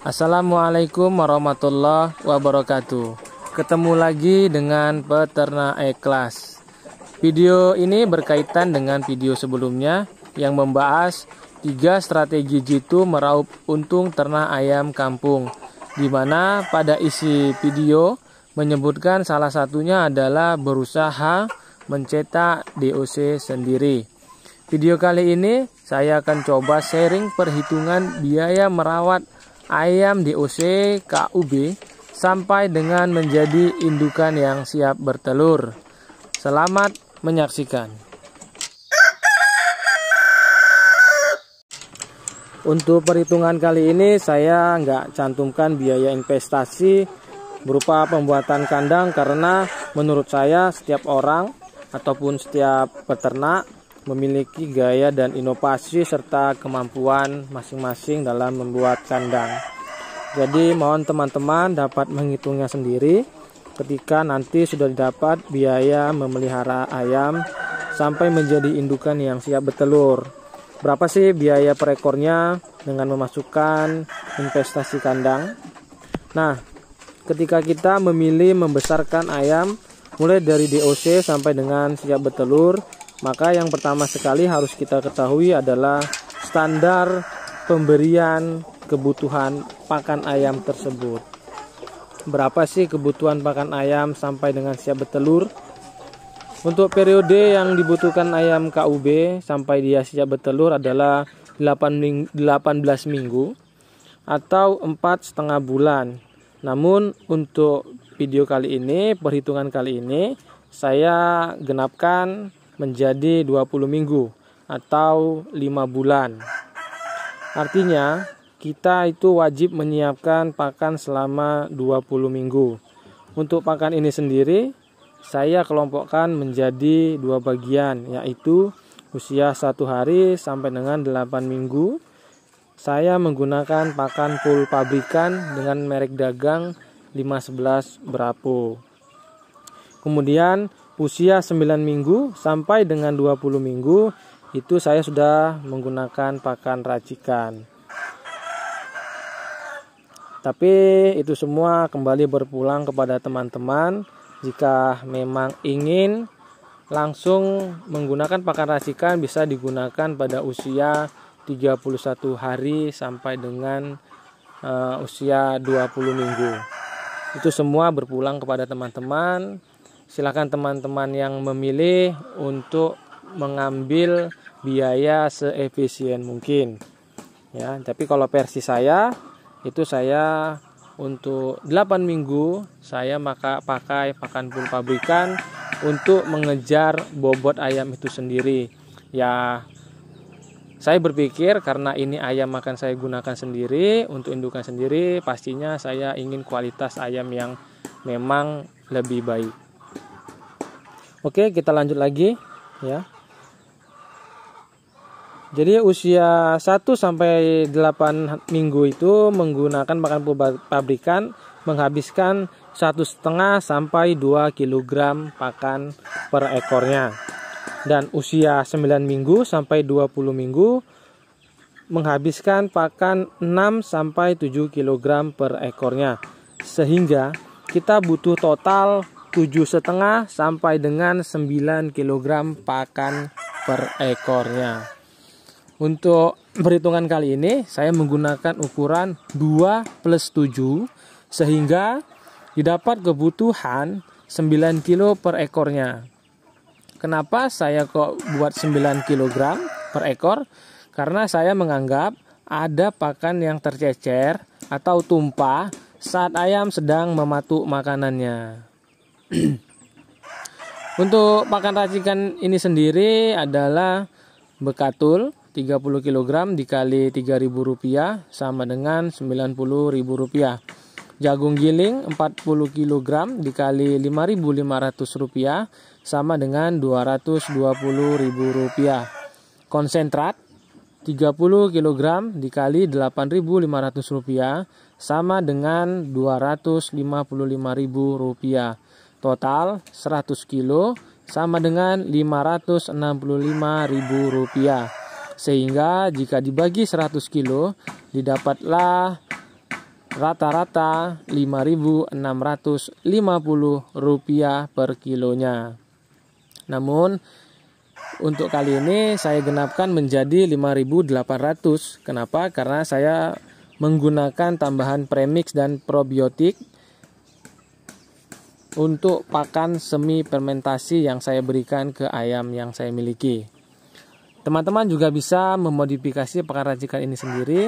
Assalamualaikum warahmatullahi wabarakatuh. Ketemu lagi dengan peternak ikhlas. Video ini berkaitan dengan video sebelumnya yang membahas tiga strategi jitu meraup untung ternak ayam kampung. Di mana pada isi video menyebutkan salah satunya adalah berusaha mencetak DOC sendiri. Video kali ini saya akan coba sharing perhitungan biaya merawat ayam DOC KUB sampai dengan menjadi indukan yang siap bertelur. Selamat menyaksikan. Untuk perhitungan kali ini saya nggak cantumkan biaya investasi berupa pembuatan kandang karena menurut saya setiap orang ataupun setiap peternak memiliki gaya dan inovasi serta kemampuan masing-masing dalam membuat kandang. Jadi mohon teman-teman dapat menghitungnya sendiri ketika nanti sudah didapat biaya memelihara ayam sampai menjadi indukan yang siap bertelur. Berapa sih biaya per ekornya dengan memasukkan investasi kandang? Nah, ketika kita memilih membesarkan ayam mulai dari DOC sampai dengan siap bertelur, maka yang pertama sekali harus kita ketahui adalah standar pemberian kebutuhan pakan ayam tersebut. Berapa sih kebutuhan pakan ayam sampai dengan siap bertelur? Untuk periode yang dibutuhkan ayam KUB sampai dia siap bertelur adalah 18 minggu atau empat setengah bulan. Namun untuk video kali ini, perhitungan kali ini, saya genapkan menjadi 20 minggu atau 5 bulan. Artinya, kita itu wajib menyiapkan pakan selama 20 minggu. Untuk pakan ini sendiri, saya kelompokkan menjadi dua bagian, yaitu usia satu hari sampai dengan 8 minggu. Saya menggunakan pakan full pabrikan dengan merek dagang 511 Brapo. Kemudian usia 9 minggu sampai dengan 20 minggu itu saya sudah menggunakan pakan racikan. Tapi itu semua kembali berpulang kepada teman-teman jika memang ingin langsung menggunakan pakan racikan bisa digunakan pada usia 31 hari sampai dengan uh, usia 20 minggu. Itu semua berpulang kepada teman-teman silakan teman-teman yang memilih untuk mengambil biaya seefisien mungkin ya tapi kalau versi saya itu saya untuk 8 minggu saya maka pakai pakan pun pabrikan untuk mengejar bobot ayam itu sendiri ya saya berpikir karena ini ayam akan saya gunakan sendiri untuk indukan sendiri pastinya saya ingin kualitas ayam yang memang lebih baik Oke, kita lanjut lagi ya. Jadi usia 1 sampai 8 minggu itu menggunakan pakan pabrikan menghabiskan satu setengah sampai 2 kg pakan per ekornya. Dan usia 9 minggu sampai 20 minggu menghabiskan pakan 6 sampai 7 kg per ekornya. Sehingga kita butuh total tujuh setengah sampai dengan 9 kg pakan per ekornya. Untuk perhitungan kali ini saya menggunakan ukuran 2 plus 7 sehingga didapat kebutuhan 9 kilo per ekornya. Kenapa saya kok buat 9 kg per ekor? Karena saya menganggap ada pakan yang tercecer atau tumpah saat ayam sedang mematuk makanannya. Untuk pakan racikan ini sendiri adalah bekatul 30 kg dikali 3000 rupiah sama dengan 90.000 rupiah. Jagung giling 40 kg dikali 5500 rupiah sama dengan 220.000 rupiah. Konsentrat 30 kg dikali 8.500 rupiah sama dengan 255.000 rupiah. Total 100 kilo sama dengan rp rupiah, Sehingga jika dibagi 100 kilo didapatlah rata-rata rp rupiah per kilonya. Namun untuk kali ini saya genapkan menjadi 5.800. Kenapa? Karena saya menggunakan tambahan premix dan probiotik untuk pakan semi fermentasi yang saya berikan ke ayam yang saya miliki. Teman-teman juga bisa memodifikasi pakan racikan ini sendiri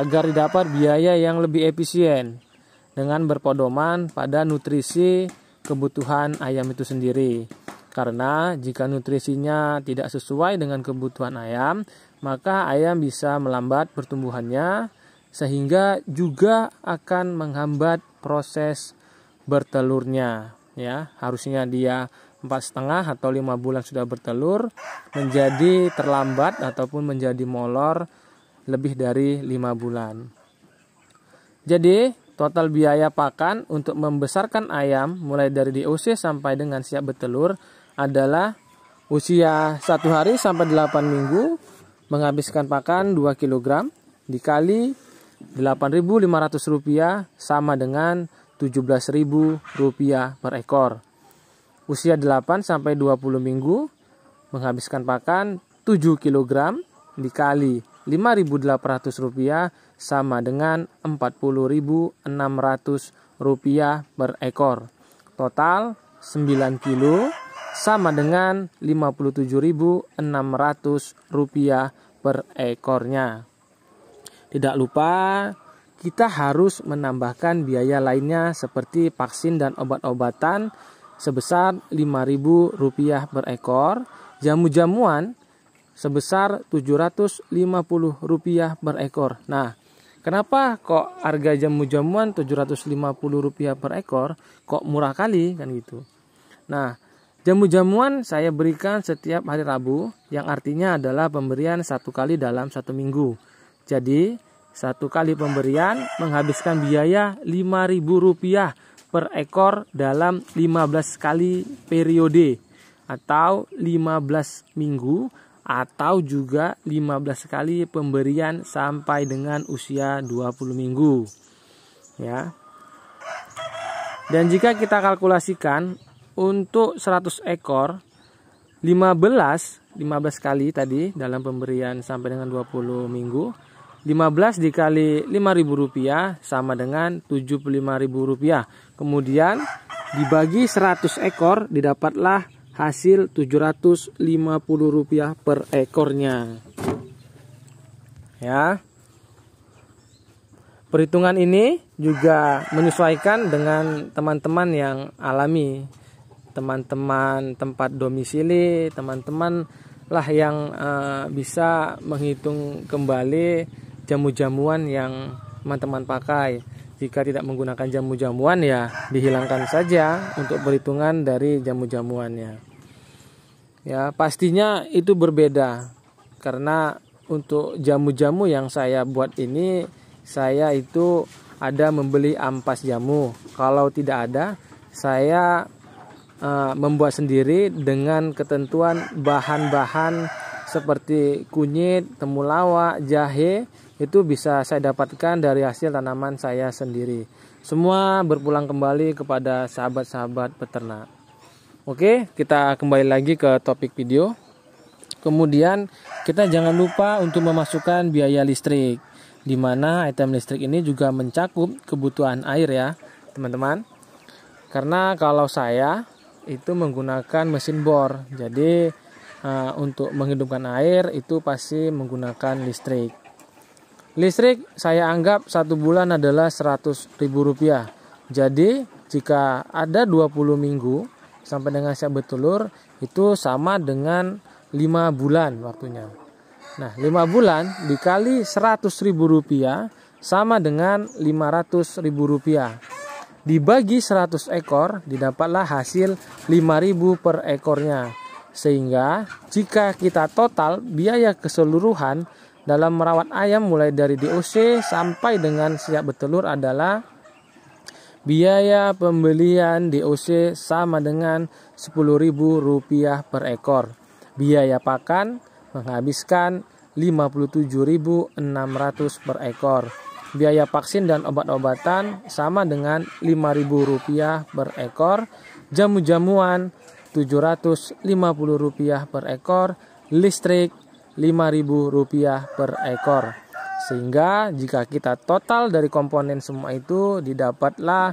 agar didapat biaya yang lebih efisien dengan berpedoman pada nutrisi kebutuhan ayam itu sendiri. Karena jika nutrisinya tidak sesuai dengan kebutuhan ayam, maka ayam bisa melambat pertumbuhannya sehingga juga akan menghambat proses bertelurnya ya harusnya dia empat setengah atau lima bulan sudah bertelur menjadi terlambat ataupun menjadi molor lebih dari lima bulan jadi total biaya pakan untuk membesarkan ayam mulai dari DOC sampai dengan siap bertelur adalah usia satu hari sampai delapan minggu menghabiskan pakan 2 kg dikali 8.500 rupiah sama dengan Rp17.000 per ekor. Usia 8 sampai 20 minggu menghabiskan pakan 7 kg dikali Rp5.800 sama dengan Rp40.600 per ekor. Total 9 kilo sama dengan Rp57.600 per ekornya. Tidak lupa kita harus menambahkan biaya lainnya seperti vaksin dan obat-obatan sebesar Rp5.000 per ekor, jamu-jamuan sebesar Rp750 per ekor. Nah, kenapa kok harga jamu-jamuan Rp750 per ekor kok murah kali kan gitu. Nah, jamu-jamuan saya berikan setiap hari Rabu yang artinya adalah pemberian satu kali dalam satu minggu. Jadi, satu kali pemberian menghabiskan biaya Rp5.000 per ekor dalam 15 kali periode atau 15 minggu atau juga 15 kali pemberian sampai dengan usia 20 minggu. Ya. Dan jika kita kalkulasikan untuk 100 ekor 15 15 kali tadi dalam pemberian sampai dengan 20 minggu 15 dikali 5.000 rupiah sama dengan 75.000 rupiah. Kemudian dibagi 100 ekor didapatlah hasil 750 rupiah per ekornya. Ya. Perhitungan ini juga menyesuaikan dengan teman-teman yang alami, teman-teman tempat domisili, teman-teman lah yang uh, bisa menghitung kembali jamu-jamuan yang teman-teman pakai. Jika tidak menggunakan jamu-jamuan ya dihilangkan saja untuk perhitungan dari jamu-jamuannya. Ya, pastinya itu berbeda karena untuk jamu-jamu yang saya buat ini saya itu ada membeli ampas jamu. Kalau tidak ada, saya uh, membuat sendiri dengan ketentuan bahan-bahan seperti kunyit, temulawak, jahe itu bisa saya dapatkan dari hasil tanaman saya sendiri. Semua berpulang kembali kepada sahabat-sahabat peternak. Oke, kita kembali lagi ke topik video. Kemudian kita jangan lupa untuk memasukkan biaya listrik, di mana item listrik ini juga mencakup kebutuhan air ya, teman-teman. Karena kalau saya itu menggunakan mesin bor, jadi eh, untuk menghidupkan air itu pasti menggunakan listrik. Listrik saya anggap satu bulan adalah seratus ribu rupiah. Jadi jika ada 20 minggu sampai dengan siap bertelur itu sama dengan 5 bulan waktunya. Nah 5 bulan dikali seratus ribu rupiah sama dengan ratus ribu rupiah. Dibagi 100 ekor didapatlah hasil 5000 per ekornya. Sehingga jika kita total biaya keseluruhan dalam merawat ayam mulai dari DOC sampai dengan siap bertelur adalah biaya pembelian DOC sama dengan Rp10.000 per ekor. Biaya pakan menghabiskan rp 57.600 per ekor. Biaya vaksin dan obat-obatan sama dengan Rp5.000 per ekor. Jamu-jamuan Rp750 per ekor. Listrik Rp5.000 per ekor. Sehingga jika kita total dari komponen semua itu didapatlah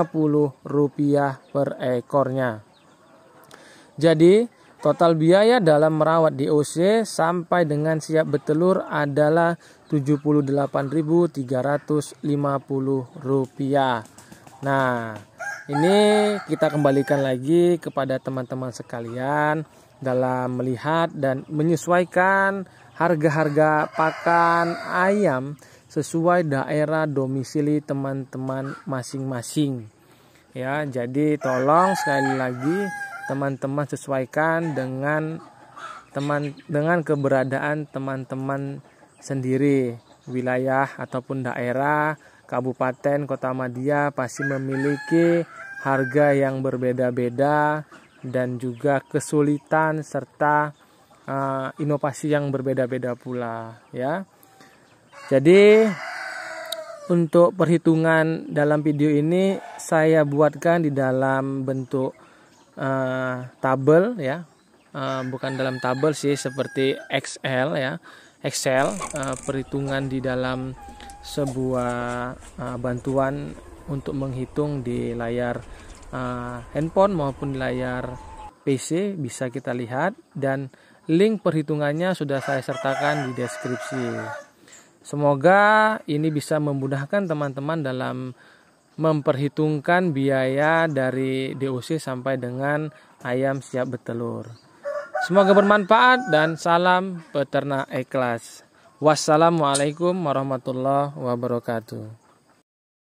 rp rupiah per ekornya. Jadi, total biaya dalam merawat DOC sampai dengan siap bertelur adalah rp rupiah. Nah, ini kita kembalikan lagi kepada teman-teman sekalian dalam melihat dan menyesuaikan harga-harga pakan ayam sesuai daerah domisili teman-teman masing-masing. Ya, jadi tolong sekali lagi teman-teman sesuaikan dengan teman dengan keberadaan teman-teman sendiri wilayah ataupun daerah kabupaten kota Madia pasti memiliki harga yang berbeda-beda dan juga kesulitan serta uh, inovasi yang berbeda-beda pula ya. Jadi untuk perhitungan dalam video ini saya buatkan di dalam bentuk uh, tabel ya. Uh, bukan dalam tabel sih seperti XL ya. Excel uh, perhitungan di dalam sebuah uh, bantuan untuk menghitung di layar uh, handphone maupun di layar PC bisa kita lihat dan link perhitungannya sudah saya sertakan di deskripsi. Semoga ini bisa memudahkan teman-teman dalam memperhitungkan biaya dari DOC sampai dengan ayam siap bertelur. Semoga bermanfaat dan salam peternak ikhlas. Wassalamualaikum warahmatullahi wabarakatuh.